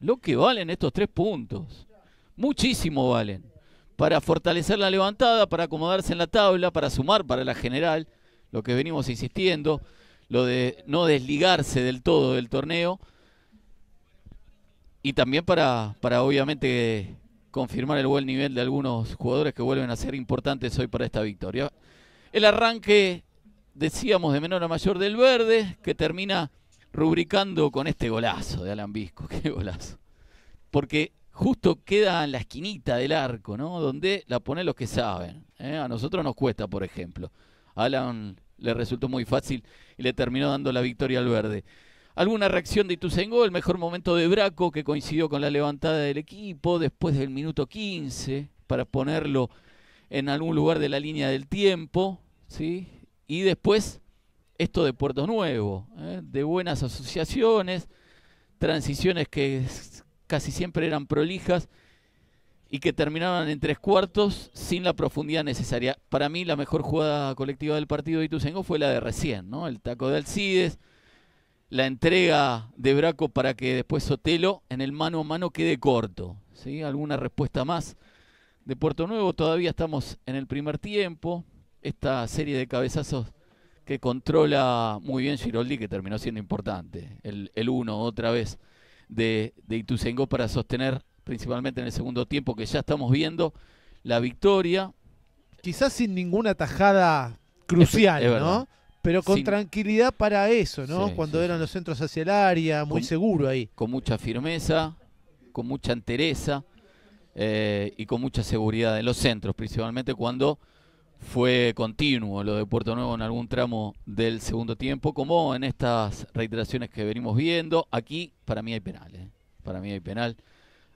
Lo que valen estos tres puntos. Muchísimo valen. Para fortalecer la levantada, para acomodarse en la tabla, para sumar para la general, lo que venimos insistiendo, lo de no desligarse del todo del torneo. Y también para, para obviamente confirmar el buen nivel de algunos jugadores que vuelven a ser importantes hoy para esta victoria. El arranque decíamos, de menor a mayor del verde, que termina rubricando con este golazo de Alan Visco. Qué golazo. Porque justo queda en la esquinita del arco, ¿no? Donde la ponen los que saben. ¿eh? A nosotros nos cuesta, por ejemplo. Alan le resultó muy fácil y le terminó dando la victoria al verde. Alguna reacción de Ituzengo, el mejor momento de Braco que coincidió con la levantada del equipo después del minuto 15 para ponerlo en algún lugar de la línea del tiempo, ¿sí? Y después esto de Puerto Nuevo, ¿eh? de buenas asociaciones, transiciones que casi siempre eran prolijas y que terminaban en tres cuartos sin la profundidad necesaria. Para mí la mejor jugada colectiva del partido de Ituzengo fue la de recién, ¿no? El taco de Alcides, la entrega de Braco para que después Sotelo en el mano a mano quede corto, ¿sí? Alguna respuesta más de Puerto Nuevo, todavía estamos en el primer tiempo, esta serie de cabezazos que controla muy bien Giroldi, que terminó siendo importante. El, uno otra vez de, de para sostener, principalmente en el segundo tiempo, que ya estamos viendo, la victoria. Quizás sin ninguna tajada crucial, ¿no? Pero con tranquilidad para eso, ¿no? Cuando eran los centros hacia el área, muy seguro ahí. Con mucha firmeza, con mucha entereza. Eh, y con mucha seguridad en los centros, principalmente cuando fue continuo lo de Puerto Nuevo en algún tramo del segundo tiempo, como en estas reiteraciones que venimos viendo. Aquí para mí hay penales. ¿eh? Para mí hay penal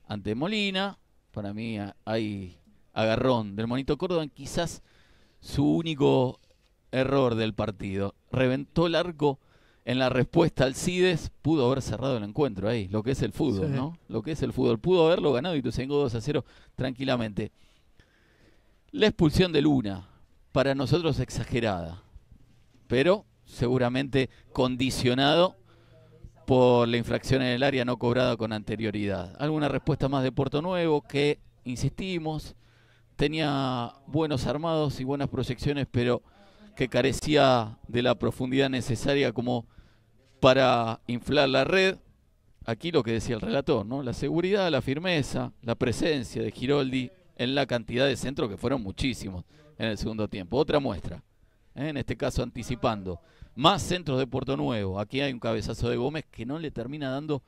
ante Molina, para mí hay agarrón del Monito Córdoba, quizás su único error del partido. Reventó el arco en la respuesta al CIDES, pudo haber cerrado el encuentro ahí, lo que es el fútbol, ¿no? Lo que es el fútbol. Pudo haberlo ganado y tus 2 a 0 tranquilamente. La expulsión de Luna, para nosotros exagerada, pero seguramente condicionado por la infracción en el área no cobrada con anterioridad. Alguna respuesta más de Puerto Nuevo que, insistimos, tenía buenos armados y buenas proyecciones, pero que carecía de la profundidad necesaria como para inflar la red. Aquí lo que decía el relator, ¿no? La seguridad, la firmeza, la presencia de Giroldi en la cantidad de centros que fueron muchísimos en el segundo tiempo. Otra muestra, ¿eh? en este caso anticipando. Más centros de Puerto Nuevo. Aquí hay un cabezazo de Gómez que no le termina dando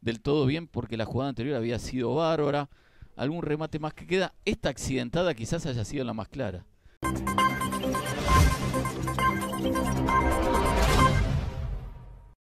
del todo bien porque la jugada anterior había sido bárbara. Algún remate más que queda. Esta accidentada quizás haya sido la más clara.